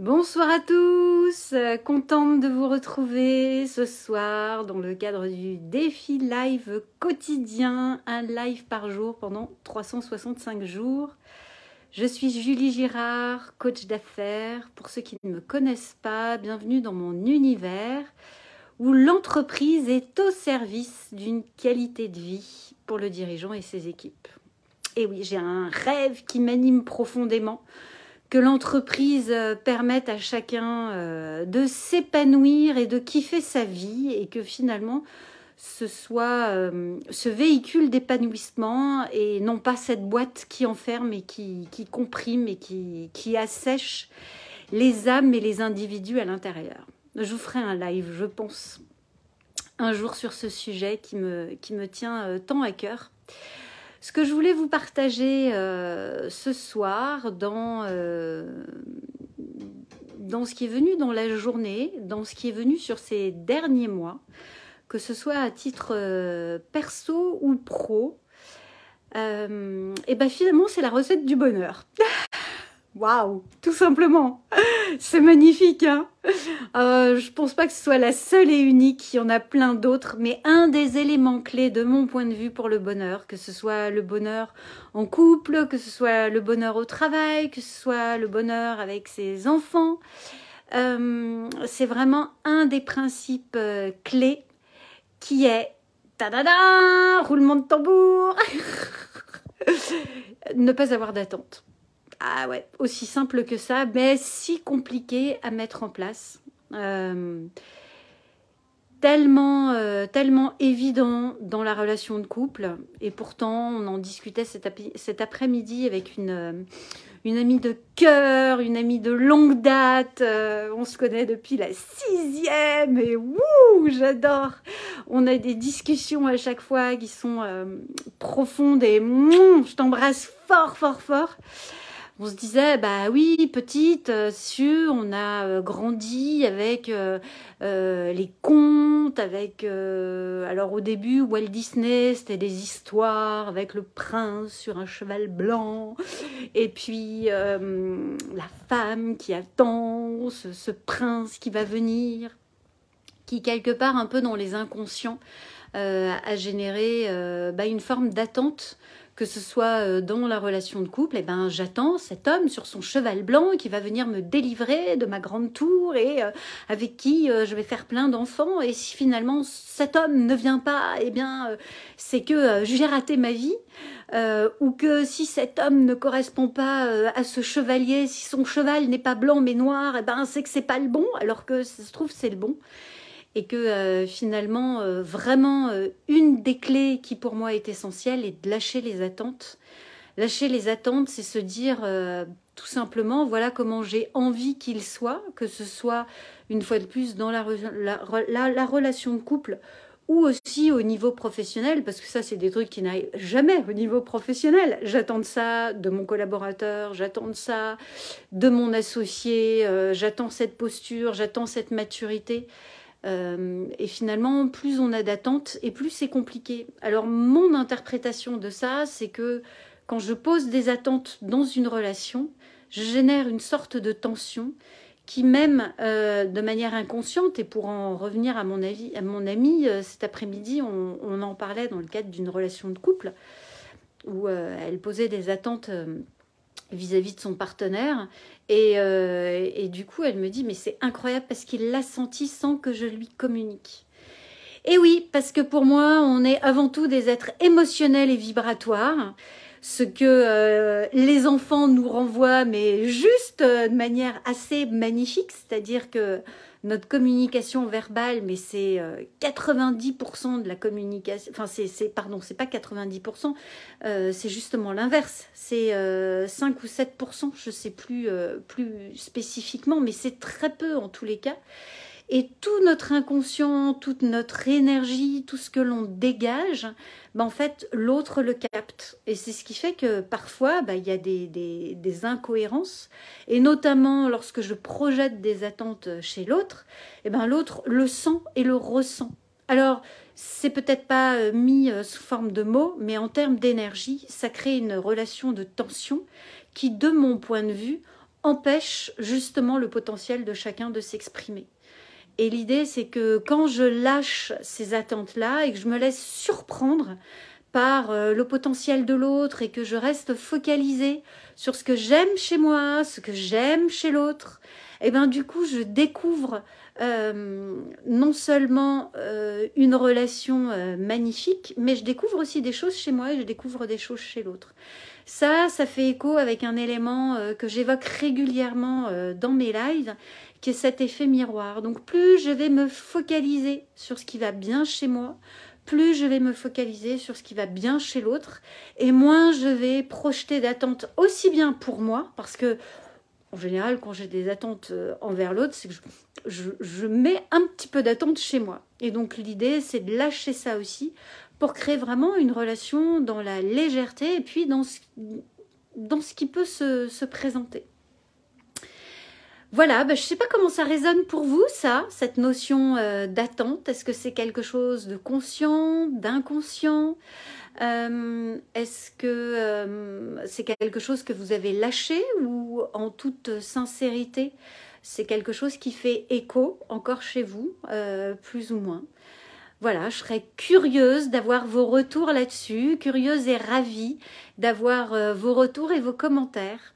Bonsoir à tous, euh, contente de vous retrouver ce soir dans le cadre du défi live quotidien, un live par jour pendant 365 jours. Je suis Julie Girard, coach d'affaires. Pour ceux qui ne me connaissent pas, bienvenue dans mon univers où l'entreprise est au service d'une qualité de vie pour le dirigeant et ses équipes. Et oui, j'ai un rêve qui m'anime profondément que l'entreprise euh, permette à chacun euh, de s'épanouir et de kiffer sa vie et que finalement ce soit euh, ce véhicule d'épanouissement et non pas cette boîte qui enferme et qui, comprime et qui, assèche les âmes et les individus à l'intérieur. Je vous ferai un live, je pense, un jour sur ce sujet qui me, qui me tient tant à cœur. Ce que je voulais vous partager euh, ce soir dans, euh, dans ce qui est venu dans la journée, dans ce qui est venu sur ces derniers mois, que ce soit à titre euh, perso ou pro, et eh ben finalement c'est la recette du bonheur. Waouh Tout simplement C'est magnifique Je hein. ne euh, Je pense pas que ce soit la seule et unique, il y en a plein d'autres, mais un des éléments clés de mon point de vue pour le bonheur, que ce soit le bonheur en couple, que ce soit le bonheur au travail, que ce soit le bonheur avec ses enfants, euh, c'est vraiment un des principes euh, clés qui est... Ta-da-da Roulement de tambour Ne pas avoir d'attente ah ouais, aussi simple que ça, mais si compliqué à mettre en place. Euh, tellement, euh, tellement évident dans la relation de couple. Et pourtant, on en discutait cet, cet après-midi avec euh, une, amie de cœur, une amie de longue date. on se connaît depuis la sixième et wouh, j'adore. On a des discussions à chaque fois qui sont profondes et je t'embrasse fort, fort, fort on se disait, bah oui, petite, euh, sûr, on a euh, grandi avec euh, les contes, avec... alors au début, Walt Disney, c'était des histoires avec le prince sur un cheval blanc, et puis la femme qui attend, ce, prince qui va venir, qui quelque part, un peu dans les inconscients, a généré bah une forme d'attente que ce soit euh, dans la relation de couple, eh ben, j'attends cet homme sur son cheval blanc qui va venir me délivrer de ma grande tour et euh, avec qui euh, je vais faire plein d'enfants. Et si finalement cet homme ne vient pas, eh bien, c'est que j'ai raté ma vie. ou que si cet homme ne correspond pas à ce chevalier, si son cheval n'est pas blanc mais noir, eh ben, c'est que c'est pas le bon, alors que ça se trouve c'est le bon et que euh, finalement, euh, vraiment, euh, une des clés qui pour moi est essentielle est de lâcher les attentes. Lâcher les attentes, c'est se dire tout simplement, voilà comment j'ai envie qu'il soit, que ce soit une fois de plus dans la, relation de couple ou aussi au niveau professionnel, parce que ça, c'est des trucs qui n'arrivent jamais au niveau professionnel. J'attends ça de mon collaborateur, j'attends ça de mon associé, j'attends cette posture, j'attends cette maturité. Euh, et finalement, plus on a d'attentes et plus c'est compliqué. Alors mon interprétation de ça, c'est que quand je pose des attentes dans une relation, je génère une sorte de tension qui même euh, de manière inconsciente, et pour en revenir à mon, avis, à mon ami euh, cet après-midi, on, en parlait dans le cadre d'une relation de couple, où elle posait des attentes vis-à-vis de son partenaire. Et, euh, et, du coup, elle me dit, mais c'est incroyable parce qu'il l'a senti sans que je lui communique. Et oui, parce que pour moi, on est avant tout des êtres émotionnels et vibratoires ce que euh, les enfants nous renvoient, mais juste euh, de manière assez magnifique, c'est-à-dire que notre communication verbale, mais c'est 90% euh, de la communication, enfin c'est, pardon, c'est pas 90%, c'est justement l'inverse, c'est 5 ou 7%, je sais plus, plus spécifiquement, mais c'est très peu en tous les cas. Et tout notre inconscient, toute notre énergie, tout ce que l'on dégage, ben en fait, l'autre le capte. Et c'est ce qui fait que parfois, ben, il y a des, des, incohérences. Et notamment lorsque je projette des attentes chez l'autre, et eh ben, l'autre le sent et le ressent. Alors, c'est peut-être pas euh, mis euh, sous forme de mots, mais en termes d'énergie, ça crée une relation de tension qui, de mon point de vue, empêche justement le potentiel de chacun de s'exprimer. Et l'idée, c'est que quand je lâche ces attentes-là et que je me laisse surprendre par euh, le potentiel de l'autre et que je reste focalisée sur ce que j'aime chez moi, ce que j'aime chez l'autre, et eh bien du coup, je découvre euh, non seulement euh, une relation magnifique, mais je découvre aussi des choses chez moi et je découvre des choses chez l'autre. Ça, ça fait écho avec un élément euh, que j'évoque régulièrement euh, dans mes lives, qui est cet effet miroir. Donc plus je vais me focaliser sur ce qui va bien chez moi, plus je vais me focaliser sur ce qui va bien chez l'autre, et moins je vais projeter d'attentes aussi bien pour moi, parce que en général, quand j'ai des attentes euh, envers l'autre, c'est que je, je, mets un petit peu d'attente chez moi. Et donc l'idée, c'est de lâcher ça aussi pour créer vraiment une relation dans la légèreté et puis dans ce, dans ce qui peut se, présenter. Voilà, bah, je ne sais pas comment ça résonne pour vous, ça, cette notion euh, d'attente. Est-ce que c'est quelque chose de conscient, d'inconscient euh, Est-ce que euh, c'est quelque chose que vous avez lâché ou en toute sincérité, c'est quelque chose qui fait écho encore chez vous, plus ou moins voilà, je serais curieuse d'avoir vos retours là-dessus, curieuse et ravie d'avoir euh, vos retours et vos commentaires.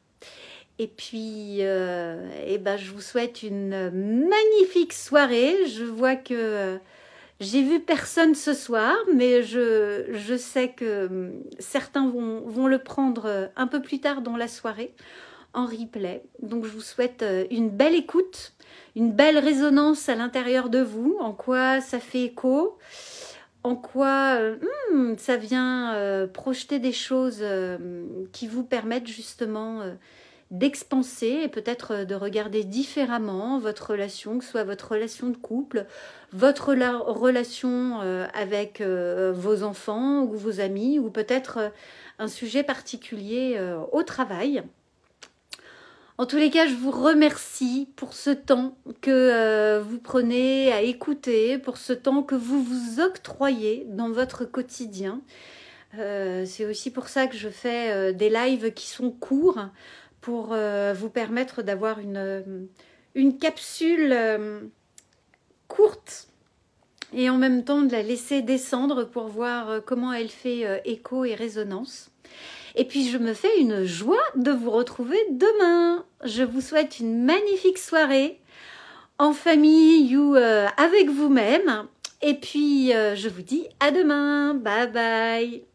Et puis, euh, eh ben, je vous souhaite une magnifique soirée. Je vois que euh, j'ai vu personne ce soir, mais je, je sais que certains vont, vont le prendre un peu plus tard dans la soirée en replay. Donc je vous souhaite euh, une belle écoute, une belle résonance à l'intérieur de vous, en quoi ça fait écho, en quoi euh, hmm, ça vient euh, projeter des choses qui vous permettent justement d'expanser et peut-être de regarder différemment votre relation, que ce soit votre relation de couple, votre relation avec vos enfants ou vos amis, ou peut-être un sujet particulier au travail. En tous les cas, je vous remercie pour ce temps que euh, vous prenez à écouter, pour ce temps que vous vous octroyez dans votre quotidien. Euh, c'est aussi pour ça que je fais euh, des lives qui sont courts pour vous permettre d'avoir une capsule courte et en même temps de la laisser descendre pour voir comment elle fait écho et résonance. Et puis je me fais une joie de vous retrouver demain. Je vous souhaite une magnifique soirée en famille ou euh, avec vous-même. Et puis euh, je vous dis à demain. Bye bye.